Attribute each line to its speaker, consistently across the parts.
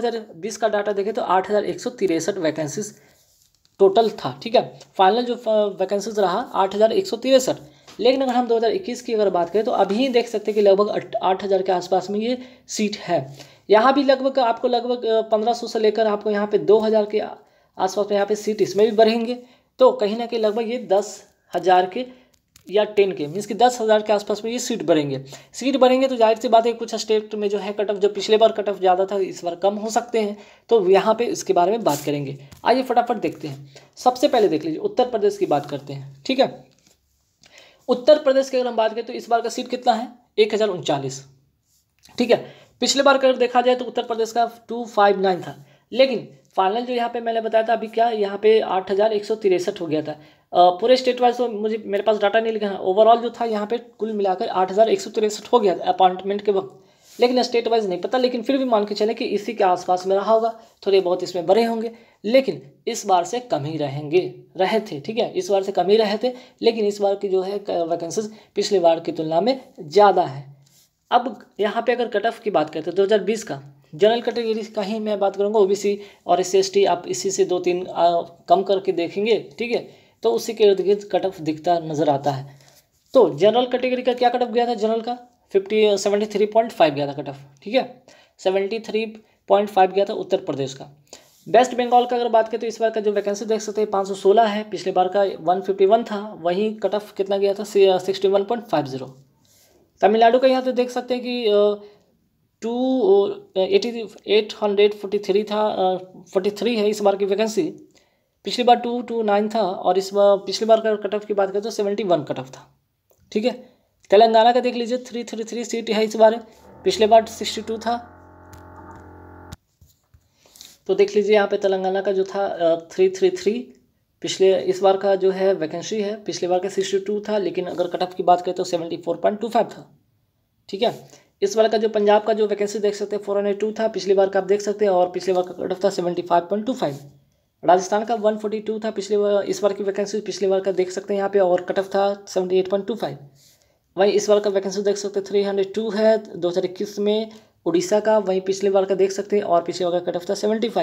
Speaker 1: 2020 का डाटा देखें तो आठ वैकेंसीज टोटल था ठीक है फाइनल जो वैकेंसीज रहा आठ लेकिन अगर हम 2021 की अगर बात करें तो अभी देख सकते हैं कि लगभग आठ हज़ार के आसपास में ये सीट है यहाँ भी लगभग आपको लगभग पंद्रह सौ से लेकर आपको यहाँ पे दो हज़ार के आसपास में यहाँ पे सीट इसमें भी बढ़ेंगे तो कहीं ना कहीं लगभग ये दस हज़ार के या टेन के मीन्स कि दस हज़ार के आसपास में ये सीट भरेंगे सीट भरेंगे तो जाहिर सी बात है कुछ स्टेट में जो है कट ऑफ जो पिछले बार कट ऑफ ज़्यादा था इस बार कम हो सकते हैं तो यहाँ पे इसके बारे में बात करेंगे आइए फटाफट देखते हैं सबसे पहले देख लीजिए उत्तर प्रदेश की बात करते हैं ठीक है उत्तर प्रदेश की अगर हम बात करें तो इस बार का सीट कितना है एक ठीक है पिछले बार अगर देखा जाए तो उत्तर प्रदेश का टू था लेकिन फाइनल जो यहाँ पे मैंने बताया था अभी क्या यहाँ पे आठ हज़ार एक सौ तिरसठ हो गया था पूरे स्टेट वाइज तो मुझे मेरे पास डाटा नहीं लिखा है ओवरऑल जो था यहाँ पे कुल मिलाकर आठ हज़ार एक सौ तिरसठ हो गया था अपॉइंटमेंट के वक्त लेकिन स्टेट वाइज नहीं पता लेकिन फिर भी मान के चले कि इसी के आसपास में रहा होगा थोड़े बहुत इसमें बड़े होंगे लेकिन इस बार से कम ही रहेंगे रहे थे ठीक है इस बार से कम ही रहे थे लेकिन इस बार की जो है वैकेंसीज पिछले बार की तुलना में ज़्यादा है अब यहाँ पे अगर कट ऑफ की बात करते हैं दो हज़ार बीस का जनरल कैटेगरी का ही मैं बात करूँगा सी और एस सी आप इसी से दो तीन आ, कम करके देखेंगे ठीक है तो उसी के इर्द गिर्द कट ऑफ दिखता नजर आता है तो जनरल कैटेगरी का क्या कट ऑफ गया था जनरल का fifty seventy three point five गया था कट ऑफ ठीक है सेवेंटी थ्री पॉइंट फाइव गया था उत्तर प्रदेश का वेस्ट बंगाल का अगर बात करें तो इस बार का जो वैकेंसी देख सकते हैं पाँच सौ सोलह है पिछले बार का वन फिफ्टी वन था वहीं कट ऑफ कितना गया था sixty one point five zero Tamil Nadu का यहाँ तो देख सकते हैं कि two eighty eight hundred forty three था फोर्टी uh, थ्री है इस बार की वैकेंसी पिछली बार टू टू नाइन था और इस बार पिछली बार का कट ऑफ की बात करें तो सेवेंटी वन कट ऑफ था ठीक है तेलंगाना का देख लीजिए थ्री थ्री थ्री सीट है इस बार पिछले बार सिक्सटी टू था तो देख लीजिए यहाँ पे तेलंगाना का जो था थ्री थ्री थ्री पिछले इस बार का जो है वैकेंसी है पिछले बार का सिक्सटी टू था लेकिन अगर कट ऑफ की बात करें तो seventy four point two five था ठीक है इस बार का जो पंजाब का जो वैकेंसी देख सकते हैं फोर हंड्रेड टू था पिछली बार का आप देख सकते हैं और पिछले बार का कट ऑफ था seventy five point two five Rajasthan का 142 था पिछले बार इस बार की वैकेंसी पिछले बार का देख सकते हैं यहाँ पे और कट ऑफ था 78.25 वहीं इस बार का वैकेंसी देख सकते हैं 302 है दो हज़ार इक्कीस में उड़ीसा का वहीं पिछले बार का देख सकते हैं और पिछले बार का कट ऑफ था 75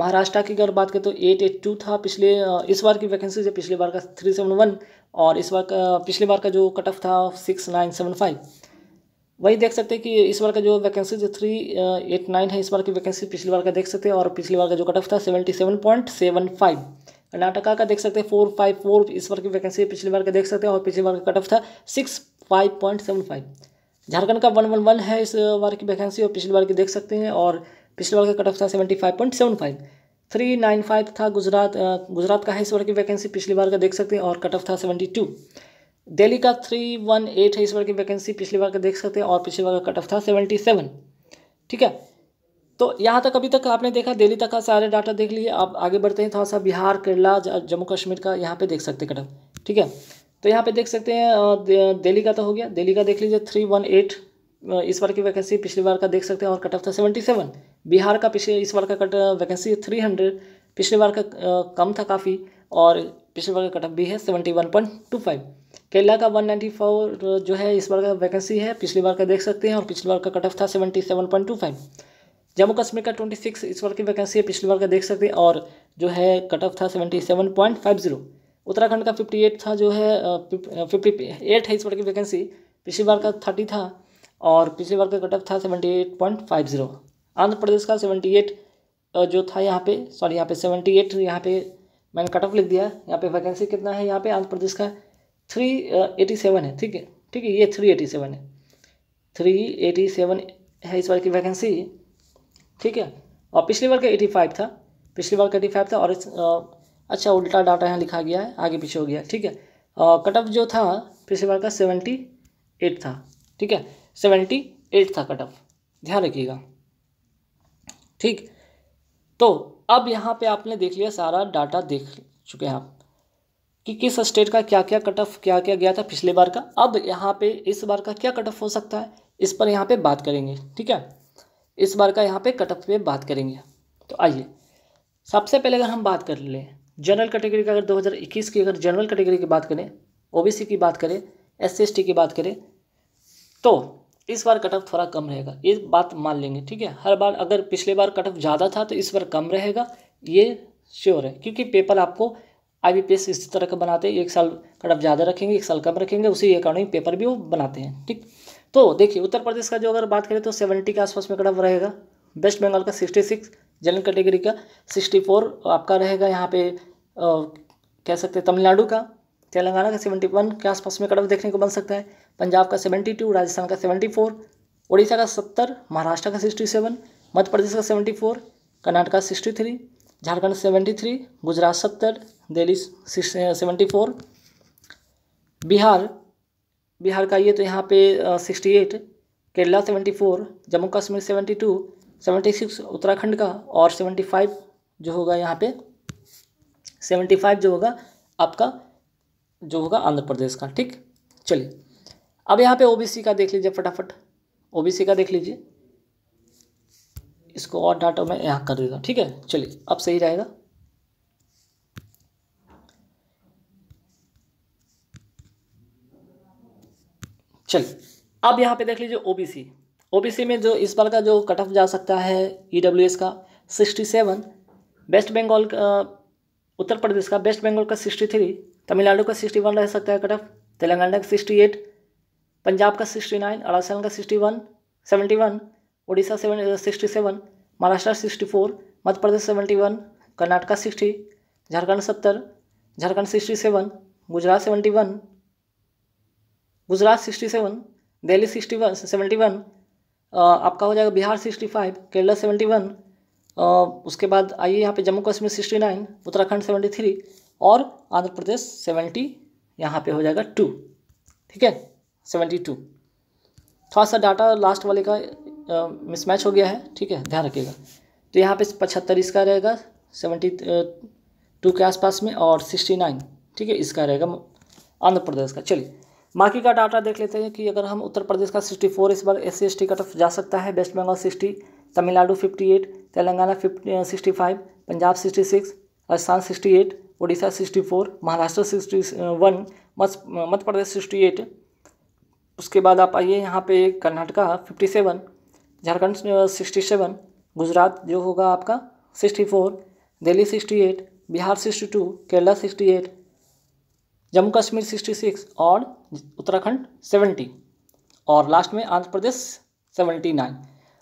Speaker 1: महाराष्ट्र की अगर बात करें तो 882 था पिछले इस बार की वैकेंसी से पिछले बार का थ्री और इस बार का पिछले बार का जो कट ऑफ था सिक्स वही देख सकते हैं कि इस बार का जो वैकेंसी जो थ्री एट नाइन है इस बार की वैकेंसी पिछली बार का देख सकते हैं और पिछली बार का जो कटअप था seventy seven point seven five Karnataka का देख सकते हैं फोर फाइव फोर इस बार की वैकेंसी पिछली बार का देख सकते हैं और पिछली बार का कटअप था six five point seven five Jharkhand का वन वन वन है इस बार की वैकेंसी और पिछली बार की देख सकते हैं और पिछली बार का कट ऑफ था seventy five point seven five three nine five था गुजरात गुजरात का है इस बार की वैकेंसी पिछली बार का देख सकते हैं और कट ऑफ था सेवेंटी टू दिल्ली का थ्री वन एट है इस बार की वैकेंसी पिछली बार का देख सकते हैं और पिछली बार का कट ऑफ था सेवेंटी सेवन ठीक है तो यहाँ तक अभी तक आपने देखा दिल्ली तक का सारे डाटा देख लिए आप आगे बढ़ते हैं थोड़ा सा बिहार केरला जम्मू कश्मीर का यहाँ पे देख सकते हैं कट ऑफ ठीक है तो यहाँ पे देख सकते हैं दिल्ली का तो हो गया दिल्ली का देख लीजिए थ्री वन एट इस बार की वैकेंसी पिछली बार का देख सकते हैं और कट ऑफ था सेवेंटी सेवन बिहार का पिछले इस बार का कट वैकेंसी थ्री हंड्रेड पिछले बार का कम था काफ़ी और पिछले बार का कट ऑफ भी है seventy one point two five Kerala का 194 जो है इस बार का वैकेंसी है पिछली बार का देख सकते हैं और पिछली बार का कट ऑफ था 77.25 जम्मू कश्मीर का 26 इस बार की वैकेंसी है पिछली बार का देख सकते हैं और जो है कट ऑफ था 77.50 उत्तराखंड का 58 था जो है फिफ्टी एट है इस बार की वैकेंसी पिछली बार का थर्टी था और पिछली बार का कट ऑफ था सेवेंटी आंध्र प्रदेश का सेवेंटी जो था यहाँ पे सॉरी यहाँ पे सेवेंटी यहाँ पे मैंने कट ऑफ लिख दिया यहाँ पे वैकेंसी कितना है यहाँ पे आंध्र प्रदेश का थ्री एटी सेवन है ठीक है ठीक है ये थ्री एटी सेवन है थ्री एटी सेवन है इस बार की वैकेंसी ठीक है और पिछली बार का एटी फाइव था पिछली बार का एटी फाइव था और इस आ, अच्छा उल्टा डाटा यहाँ लिखा गया है आगे पीछे हो गया ठीक है कट ऑफ जो था पिछली बार का सेवेंटी एट था ठीक है सेवेंटी एट था कट ऑफ ध्यान रखिएगा ठीक तो अब यहाँ पे आपने देख लिया सारा डाटा देख चुके हैं आप कि किस स्टेट का क्या क्या कट ऑफ क्या क्या गया था पिछले बार का अब यहाँ पे इस बार का क्या कट ऑफ हो सकता है इस पर यहाँ पे बात करेंगे ठीक है इस बार का यहाँ पे कट ऑफ पे बात करेंगे तो आइए सबसे पहले अगर हम बात कर लें जनरल कैटेगरी का अगर 2021 की अगर जनरल कैटेगरी की बात करें ओबीसी की बात करें एस की बात करें तो इस बार कट ऑफ थोड़ा कम रहेगा ये बात मान लेंगे ठीक है हर बार अगर पिछले बार कट ऑफ ज़्यादा था तो इस बार कम रहेगा ये श्योर है क्योंकि पेपर आपको आई बी इस तरह का बनाते हैं एक साल कट ज़्यादा रखेंगे एक साल कम रखेंगे उसी अकॉर्डिंग पेपर भी वो बनाते हैं ठीक तो देखिए उत्तर प्रदेश का जो अगर बात करें तो सेवेंटी के आसपास में कट रहेगा वेस्ट बंगाल का सिक्सटी सिक्स जनरल कैटेगरी का सिक्सटी फोर आपका रहेगा यहाँ पे आ, कह सकते हैं तमिलनाडु का तेलंगाना का सेवेंटी वन के आसपास में कट देखने को बन सकता है पंजाब का सेवेंटी टू राजस्थान का सेवेंटी फोर उड़ीसा का सत्तर महाराष्ट्र का सिक्सटी सेवन मध्य प्रदेश का seventy four Karnataka sixty three Jharkhand seventy three Gujarat सत्तर दिल्ली सेवेंटी फोर बिहार बिहार का ये तो यहाँ पे sixty eight Kerala seventy four Jammu Kashmir seventy two seventy six Uttarakhand का और सेवेंटी फाइव जो होगा यहाँ पे सेवेंटी फाइव जो होगा आपका जो होगा आंध्र प्रदेश का ठीक चलिए अब यहाँ पे ओबीसी का देख लीजिए फटाफट ओबीसी का देख लीजिए इसको और डाटा मैं यहाँ कर देता हूँ ठीक है चलिए अब सही रहेगा चलिए अब यहाँ पे देख लीजिए ओबीसी ओबीसी में जो इस बार का जो कट ऑफ जा सकता है ईडब्ल्यूएस e का सिक्सटी सेवन वेस्ट बंगाल का उत्तर प्रदेश का वेस्ट बंगाल का सिक्सटी थ्री तमिलनाडु का सिक्सटी वन रह सकता है कट ऑफ तेलंगाना का सिक्सटी एट पंजाब का सिक्सटी नाइन अरासम का sixty one seventy one Orissa seven sixty seven Maharashtra sixty four Madhya Pradesh seventy one Karnataka sixty Jharkhand सत्तर Jharkhand sixty seven Gujarat seventy one Gujarat sixty seven Delhi sixty one seventy one आपका हो जाएगा Bihar sixty five Kerala seventy one उसके बाद आइए यहाँ पे Jammu Kashmir sixty nine Uttarakhand seventy three और आंध्र प्रदेश सेवेंटी यहाँ पे हो जाएगा टू ठीक है सेवेंटी टू थोड़ा सा डाटा लास्ट वाले का मिसमैच हो गया है ठीक है ध्यान रखिएगा तो यहाँ पे पचहत्तर इसका रहेगा सेवेंटी टू के आसपास में और सिक्सटी नाइन ठीक है इसका रहेगा आंध्र प्रदेश का चलिए बाकी का डाटा देख लेते हैं कि अगर हम उत्तर प्रदेश का सिक्सटी फोर इस बार एस सी का तरफ जा सकता है West Bengal sixty Tamil Nadu fifty eight Telangana fifty sixty five Punjab sixty six Rajasthan sixty eight Orissa sixty four Maharashtra sixty one Madhya Pradesh sixty eight उसके बाद आप आइए यहाँ पे Karnataka fifty seven Jharkhand sixty seven Gujarat जो होगा आपका sixty four Delhi sixty eight Bihar sixty two Kerala sixty eight Jammu Kashmir sixty six और उत्तराखंड सेवेंटी और लास्ट में आंध्र प्रदेश सेवेंटी नाइन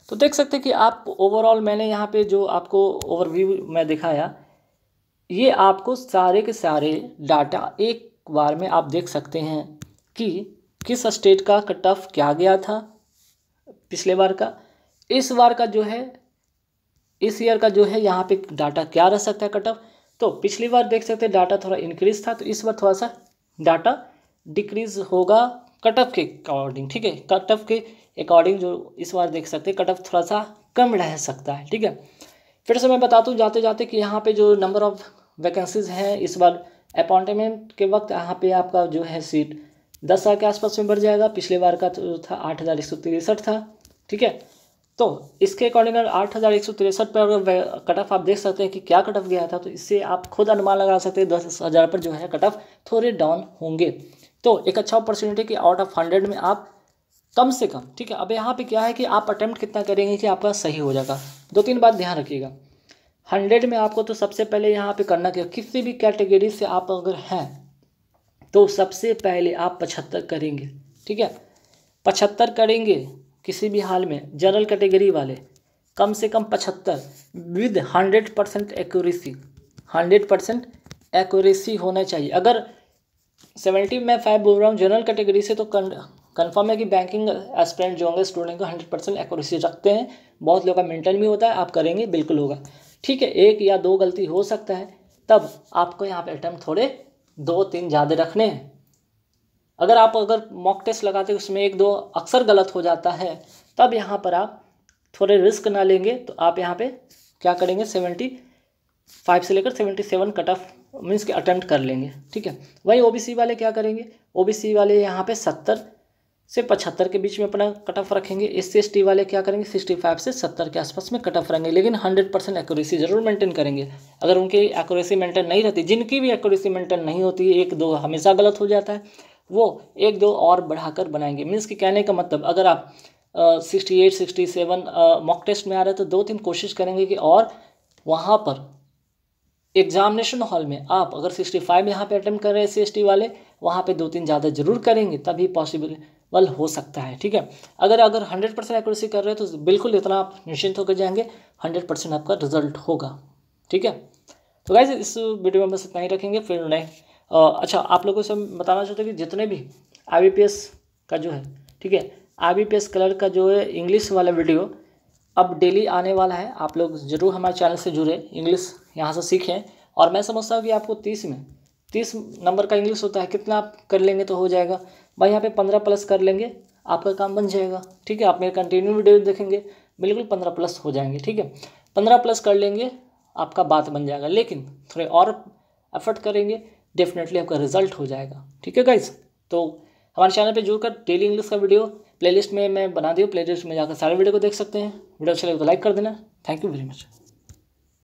Speaker 1: तो देख सकते हैं कि आप ओवरऑल मैंने यहाँ पे जो आपको ओवरव्यू मैं दिखाया ये आपको सारे के सारे डाटा एक बार में आप देख सकते हैं कि किस स्टेट का कट ऑफ क्या गया था पिछले बार का इस बार का जो है इस ईयर का जो है यहाँ पे डाटा क्या रह सकता है कटअप तो पिछली बार देख सकते हैं डाटा थोड़ा इंक्रीज था तो इस बार थोड़ा सा डाटा डिक्रीज होगा कटअप के अकॉर्डिंग ठीक है कटअप के अकॉर्डिंग जो इस बार देख सकते हैं कटअप थोड़ा सा कम रह सकता है ठीक है फिर से मैं बताता हूँ जाते जाते कि यहाँ पे जो नंबर ऑफ वैकेंसीज हैं इस बार अपॉइंटमेंट के वक्त यहाँ पे आपका जो है सीट दस हज़ार के आसपास में बढ़ जाएगा पिछले बार का तो था आठ हज़ार एक सौ तिरसठ था ठीक है तो इसके अकॉर्डिंग अगर आठ हज़ार एक सौ तिरसठ पर अगर कट ऑफ आप देख सकते हैं कि क्या कट ऑफ गया था तो इससे आप खुद अनुमान लगा सकते हैं दस हज़ार पर जो है कट ऑफ थोड़े डाउन होंगे तो एक अच्छा अपॉर्चुनिटी कि आउट ऑफ हंड्रेड में आप कम से कम ठीक है अब यहाँ पे क्या है कि आप अटैम्प्ट कितना करेंगे कि आपका सही हो जाएगा दो तीन बात ध्यान रखिएगा हंड्रेड में आपको तो सबसे पहले यहाँ पर करना क्या किसी भी कैटेगरी से आप अगर हैं तो सबसे पहले आप पचहत्तर करेंगे ठीक है पचहत्तर करेंगे किसी भी हाल में जनरल कैटेगरी वाले कम से कम पचहत्तर with hundred percent accuracy hundred percent accuracy होना चाहिए अगर सेवेंटी में फाइव बोल रहा हूँ जनरल कैटेगरी से तो कन्फर्म है कि बैंकिंग एस्पिरेंट जो होंगे स्टूडेंट को हंड्रेड परसेंट एक्यूरेसी रखते हैं बहुत लोग का मेंटेन भी होता है आप करेंगे बिल्कुल होगा ठीक है एक या दो गलती हो सकता है तब आपको यहाँ पे अटैम्प्ट थोड़े दो तीन ज़्यादा रखने हैं अगर आप अगर मॉक टेस्ट लगाते उसमें एक दो अक्सर गलत हो जाता है तब यहाँ पर आप थोड़े रिस्क ना लेंगे तो आप यहाँ पे क्या करेंगे सेवेंटी फाइव से लेकर seventy seven cut off means के अटैम्प्ट कर लेंगे ठीक है वही ओबीसी वाले क्या करेंगे ओबीसी वाले यहाँ पे सत्तर से पचहत्तर के बीच में अपना कट ऑफ रखेंगे एस सी वाले क्या करेंगे सिक्सटी फाइव से सत्तर के आसपास में कट ऑफ रहेंगे लेकिन हंड्रेड परसेंट एक्यूरेसी जरूर मेंटेन करेंगे अगर उनकी एक्यूरेसी मेंटेन नहीं रहती जिनकी भी एक्यूरेसी मेंटेन नहीं होती एक दो हमेशा गलत हो जाता है वो एक दो और बढ़ाकर बनाएंगे मीन्स कि कहने का मतलब अगर आप sixty eight sixty seven mock test में आ रहे हैं तो दो तीन कोशिश करेंगे कि और वहाँ पर एग्जामिनेशन हॉल में आप अगर सिक्सटी फाइव यहाँ पर अटैम्प्ट कर रहे हैं सी वाले वहाँ पे दो तीन ज़्यादा जरूर करेंगे तभी पॉसिबल वल हो सकता है ठीक है अगर अगर हंड्रेड परसेंट एक्यूरेसी कर रहे हो तो बिल्कुल इतना आप निश्चिंत होकर जाएंगे हंड्रेड परसेंट आपका रिजल्ट होगा ठीक है तो गाइज इस वीडियो में बस इतना ही रखेंगे फिर नए अच्छा आप लोगों से बताना चाहते हैं कि जितने भी आई का जो है ठीक है आई कलर का जो है इंग्लिश वाला वीडियो अब डेली आने वाला है आप लोग ज़रूर हमारे चैनल से जुड़े इंग्लिश यहाँ से सीखें और मैं समझता हूँ कि आपको तीस में तीस नंबर का इंग्लिश होता है कितना आप कर लेंगे तो हो जाएगा भाई यहाँ पे पंद्रह प्लस कर लेंगे आपका काम बन जाएगा ठीक है आप मेरे कंटिन्यू वीडियो देखेंगे बिल्कुल पंद्रह प्लस हो जाएंगे ठीक है पंद्रह प्लस कर लेंगे आपका बात बन जाएगा लेकिन थोड़े और एफर्ट करेंगे डेफिनेटली आपका रिजल्ट हो जाएगा ठीक है गाइज तो हमारे चैनल पे जुड़कर डेली इंग्लिश का वीडियो प्लेलिस्ट में मैं बना दी हूँ लिस्ट में जाकर सारे वीडियो को देख सकते हैं वीडियो अच्छा लगे तो लाइक कर देना थैंक यू वेरी मच